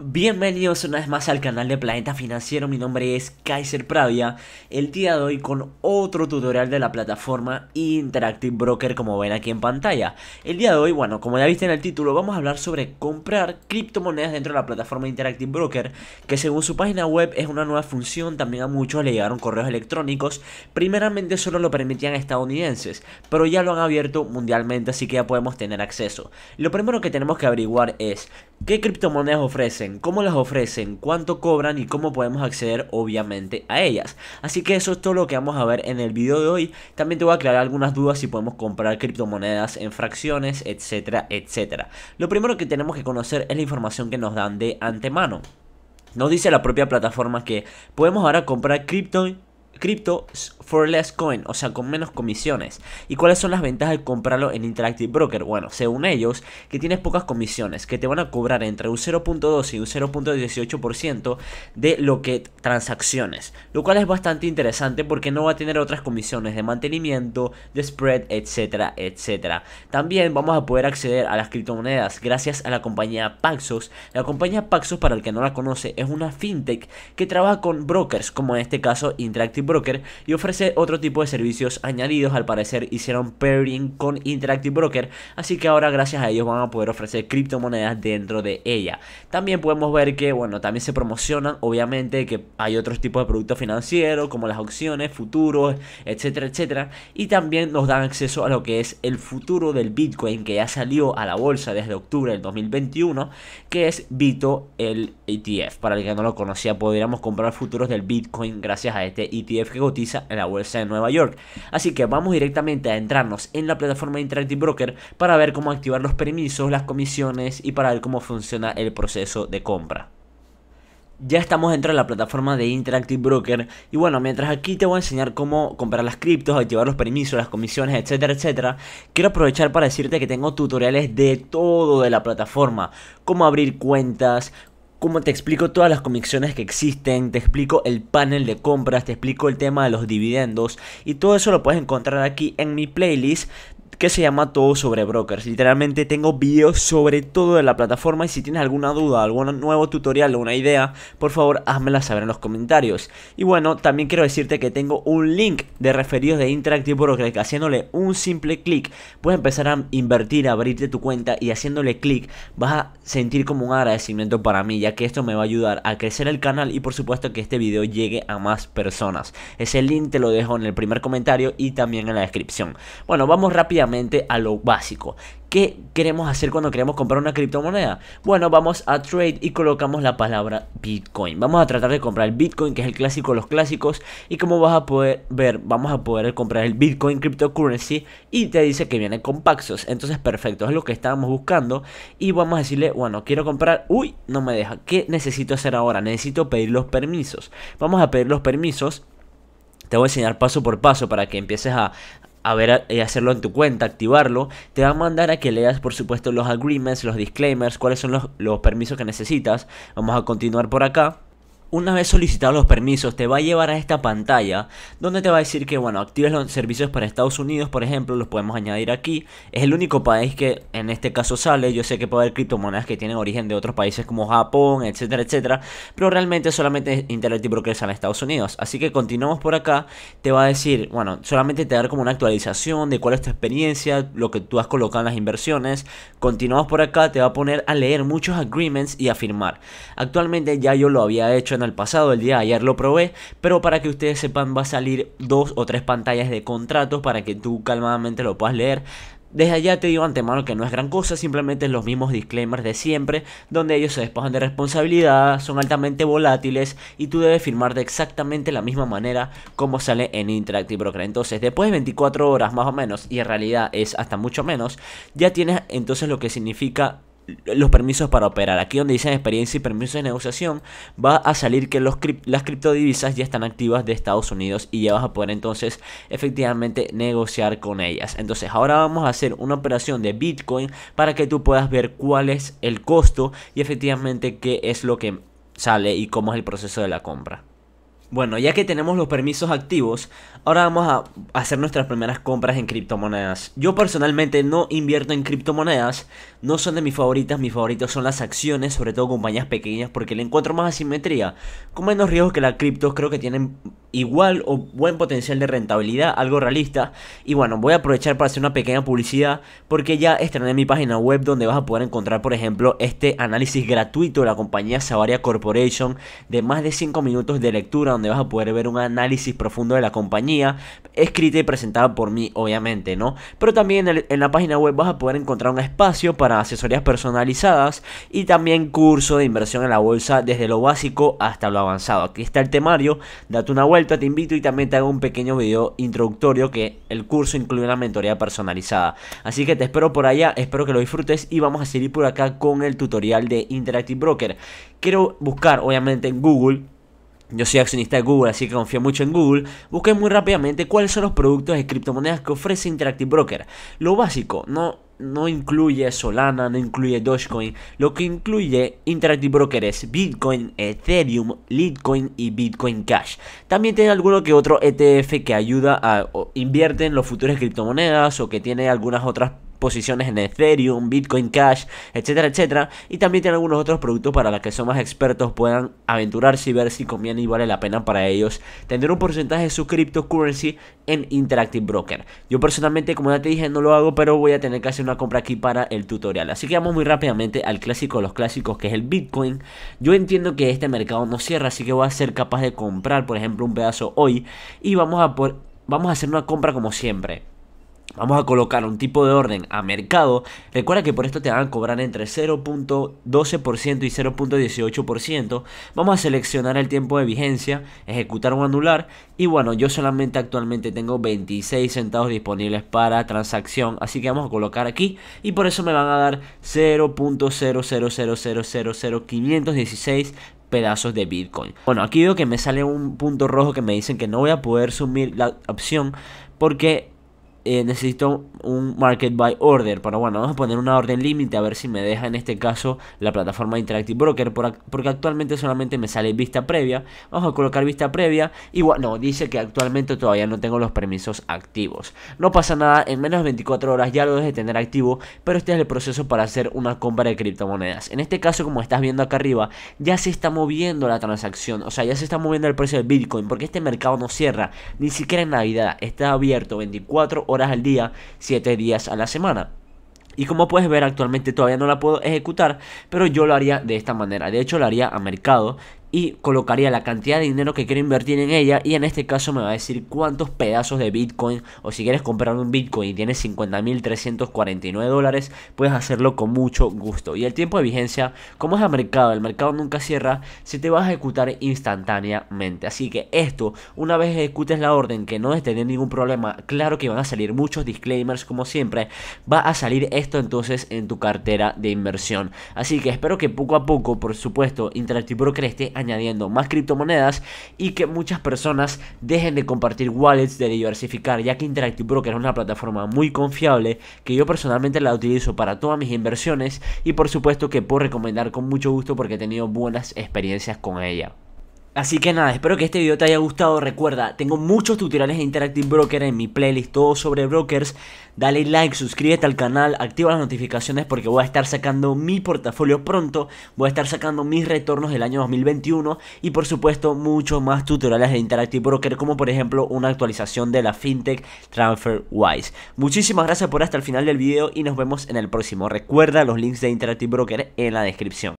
Bienvenidos una vez más al canal de Planeta Financiero, mi nombre es Kaiser Pravia, el día de hoy con otro tutorial de la plataforma Interactive Broker como ven aquí en pantalla. El día de hoy, bueno, como ya viste en el título, vamos a hablar sobre comprar criptomonedas dentro de la plataforma Interactive Broker, que según su página web es una nueva función, también a muchos le llegaron correos electrónicos, primeramente solo lo permitían estadounidenses, pero ya lo han abierto mundialmente, así que ya podemos tener acceso. Lo primero que tenemos que averiguar es, ¿Qué criptomonedas ofrecen? ¿Cómo las ofrecen? ¿Cuánto cobran? ¿Y cómo podemos acceder obviamente a ellas? Así que eso es todo lo que vamos a ver en el video de hoy. También te voy a aclarar algunas dudas si podemos comprar criptomonedas en fracciones, etcétera, etcétera. Lo primero que tenemos que conocer es la información que nos dan de antemano. Nos dice la propia plataforma que podemos ahora comprar cripto Crypto for less coin, o sea, con menos comisiones. ¿Y cuáles son las ventajas de comprarlo en Interactive Broker? Bueno, según ellos, que tienes pocas comisiones, que te van a cobrar entre un 0.2 y un 0.18% de lo que transacciones, lo cual es bastante interesante porque no va a tener otras comisiones de mantenimiento, de spread, etcétera, etcétera. También vamos a poder acceder a las criptomonedas gracias a la compañía Paxos. La compañía Paxos, para el que no la conoce, es una fintech que trabaja con brokers, como en este caso Interactive Broker y ofrece otro tipo de servicios añadidos. Al parecer hicieron pairing con Interactive Broker, así que ahora gracias a ellos van a poder ofrecer criptomonedas dentro de ella. También podemos ver que, bueno, también se promocionan, obviamente, que hay otros tipos de productos financieros como las opciones, futuros, etcétera, etcétera. Y también nos dan acceso a lo que es el futuro del Bitcoin que ya salió a la bolsa desde octubre del 2021, que es Vito el ETF. Para el que no lo conocía, podríamos comprar futuros del Bitcoin gracias a este ETF que cotiza en la bolsa de Nueva York. Así que vamos directamente a entrarnos en la plataforma de Interactive Broker para ver cómo activar los permisos, las comisiones y para ver cómo funciona el proceso de compra. Ya estamos dentro de la plataforma de Interactive Broker y bueno, mientras aquí te voy a enseñar cómo comprar las criptos, activar los permisos, las comisiones, etcétera, etcétera, quiero aprovechar para decirte que tengo tutoriales de todo de la plataforma, cómo abrir cuentas, como te explico todas las comisiones que existen, te explico el panel de compras, te explico el tema de los dividendos y todo eso lo puedes encontrar aquí en mi playlist que se llama Todo sobre Brokers. Literalmente tengo vídeos sobre todo de la plataforma y si tienes alguna duda, algún nuevo tutorial o una idea, por favor házmela saber en los comentarios. Y bueno, también quiero decirte que tengo un link de referidos de Interactive Brokers haciéndole un simple clic puedes empezar a invertir, a abrirte tu cuenta y haciéndole clic vas a sentir como un agradecimiento para mí ya que esto me va a ayudar a crecer el canal y por supuesto que este video llegue a más personas. Ese link te lo dejo en el primer comentario y también en la descripción. Bueno, vamos rápidamente a lo básico. ¿Qué queremos hacer cuando queremos comprar una criptomoneda? Bueno, vamos a trade y colocamos la palabra Bitcoin. Vamos a tratar de comprar el Bitcoin, que es el clásico de los clásicos. Y como vas a poder ver, vamos a poder comprar el Bitcoin Cryptocurrency. Y te dice que viene con Paxos. Entonces, perfecto, es lo que estábamos buscando. Y vamos a decirle, bueno, quiero comprar. Uy, no me deja. ¿Qué necesito hacer ahora? Necesito pedir los permisos. Vamos a pedir los permisos te voy a enseñar paso por paso para que empieces a, a ver, eh, hacerlo en tu cuenta, activarlo, te va a mandar a que leas por supuesto los agreements, los disclaimers, cuáles son los permisos que necesitas. Vamos a continuar por acá una vez solicitados los permisos, te va a llevar a esta pantalla donde te va a decir que, bueno, actives los servicios para Estados Unidos, por ejemplo, los podemos añadir aquí. Es el único país que en este caso sale. Yo sé que puede haber criptomonedas que tienen origen de otros países como Japón, etcétera, etcétera, pero realmente solamente Interactive Brokers en Estados Unidos. Así que continuamos por acá. Te va a decir, bueno, solamente te dar como una actualización de cuál es tu experiencia, lo que tú has colocado en las inversiones. Continuamos por acá, te va a poner a leer muchos agreements y a firmar. Actualmente ya yo lo había hecho en el pasado, el día ayer lo probé, pero para que ustedes sepan va a salir dos o tres pantallas de contratos para que tú calmadamente lo puedas leer. Desde allá te digo antemano que no es gran cosa, simplemente los mismos disclaimers de siempre, donde ellos se despojan de responsabilidad, son altamente volátiles y tú debes firmar de exactamente la misma manera como sale en Interactive Broker. Entonces, después de 24 horas más o menos, y en realidad es hasta mucho menos, ya tienes entonces lo que significa los permisos para operar. Aquí donde dicen experiencia y permisos de negociación, va a salir que las criptodivisas ya están activas de Estados Unidos y ya vas a poder entonces efectivamente negociar con ellas. Entonces ahora vamos a hacer una operación de Bitcoin para que tú puedas ver cuál es el costo y efectivamente qué es lo que sale y cómo es el proceso de la compra. Bueno, ya que tenemos los permisos activos, ahora vamos a hacer nuestras primeras compras en criptomonedas. Yo personalmente no invierto en criptomonedas, no son de mis favoritas, mis favoritos son las acciones, sobre todo compañías pequeñas, porque le encuentro más asimetría, con menos riesgos que las criptos, creo que tienen igual o buen potencial de rentabilidad, algo realista. Y bueno, voy a aprovechar para hacer una pequeña publicidad porque ya estrené mi página web donde vas a poder encontrar, por ejemplo, este análisis gratuito de la compañía Savaria Corporation de más de 5 minutos de lectura donde vas a poder ver un análisis profundo de la compañía, escrita y presentada por mí, obviamente, ¿no? Pero también en, en la página web vas a poder encontrar un espacio para asesorías personalizadas y también curso de inversión en la bolsa desde lo básico hasta lo avanzado. Aquí está el temario, date una vuelta te invito y también te hago un pequeño video introductorio que el curso incluye una mentoría personalizada. Así que te espero por allá, espero que lo disfrutes y vamos a seguir por acá con el tutorial de Interactive Broker. Quiero buscar obviamente en Google yo soy accionista de Google, así que confío mucho en Google. Busqué muy rápidamente cuáles son los productos de criptomonedas que ofrece Interactive Broker. Lo básico, no, no incluye Solana, no incluye Dogecoin. Lo que incluye Interactive Broker es Bitcoin, Ethereum, Litecoin y Bitcoin Cash. También tiene alguno que otro ETF que ayuda a invierte en los futuros criptomonedas o que tiene algunas otras posiciones en Ethereum, Bitcoin Cash, etcétera, etcétera. Y también tiene algunos otros productos para los que son más expertos puedan aventurarse y ver si conviene y vale la pena para ellos tener un porcentaje de su cryptocurrency en Interactive Broker. Yo personalmente, como ya te dije, no lo hago, pero voy a tener que hacer una compra aquí para el tutorial. Así que vamos muy rápidamente al clásico de los clásicos, que es el Bitcoin. Yo entiendo que este mercado no cierra, así que voy a ser capaz de comprar, por ejemplo, un pedazo hoy y vamos a, por, vamos a hacer una compra como siempre Vamos a colocar un tipo de orden a mercado. Recuerda que por esto te van a cobrar entre 0.12% y 0.18%. Vamos a seleccionar el tiempo de vigencia, ejecutar un anular. Y bueno, yo solamente actualmente tengo 26 centavos disponibles para transacción. Así que vamos a colocar aquí. Y por eso me van a dar 0.000000516 pedazos de Bitcoin. Bueno, aquí veo que me sale un punto rojo que me dicen que no voy a poder sumir la opción porque eh, necesito un market by order. Pero bueno, vamos a poner una orden límite a ver si me deja en este caso la plataforma Interactive Broker. porque actualmente solamente me sale vista previa. Vamos a colocar vista previa. Y bueno, dice que actualmente todavía no tengo los permisos activos. No pasa nada, en menos de 24 horas ya lo deje tener activo. Pero este es el proceso para hacer una compra de criptomonedas. En este caso, como estás viendo acá arriba, ya se está moviendo la transacción. O sea, ya se está moviendo el precio del Bitcoin. Porque este mercado no cierra. Ni siquiera en Navidad. Está abierto 24 horas horas al día, 7 días a la semana. Y como puedes ver actualmente todavía no la puedo ejecutar, pero yo lo haría de esta manera. De hecho lo haría a mercado, y colocaría la cantidad de dinero que quiero invertir en ella y en este caso me va a decir cuántos pedazos de Bitcoin o si quieres comprar un Bitcoin y tienes 50.349 dólares puedes hacerlo con mucho gusto y el tiempo de vigencia como es el mercado el mercado nunca cierra se te va a ejecutar instantáneamente así que esto una vez ejecutes la orden que no es tener ningún problema claro que van a salir muchos disclaimers como siempre va a salir esto entonces en tu cartera de inversión así que espero que poco a poco por supuesto Interactive Pro creste añadiendo más criptomonedas y que muchas personas dejen de compartir wallets, de diversificar, ya que Interactive Broker es una plataforma muy confiable que yo personalmente la utilizo para todas mis inversiones y por supuesto que puedo recomendar con mucho gusto porque he tenido buenas experiencias con ella. Así que nada, espero que este video te haya gustado. Recuerda, tengo muchos tutoriales de Interactive Broker en mi playlist, todo sobre brokers. Dale like, suscríbete al canal, activa las notificaciones porque voy a estar sacando mi portafolio pronto. Voy a estar sacando mis retornos del año 2021 y por supuesto muchos más tutoriales de Interactive Broker como por ejemplo una actualización de la FinTech TransferWise. Muchísimas gracias por hasta el final del video y nos vemos en el próximo. Recuerda los links de Interactive Broker en la descripción.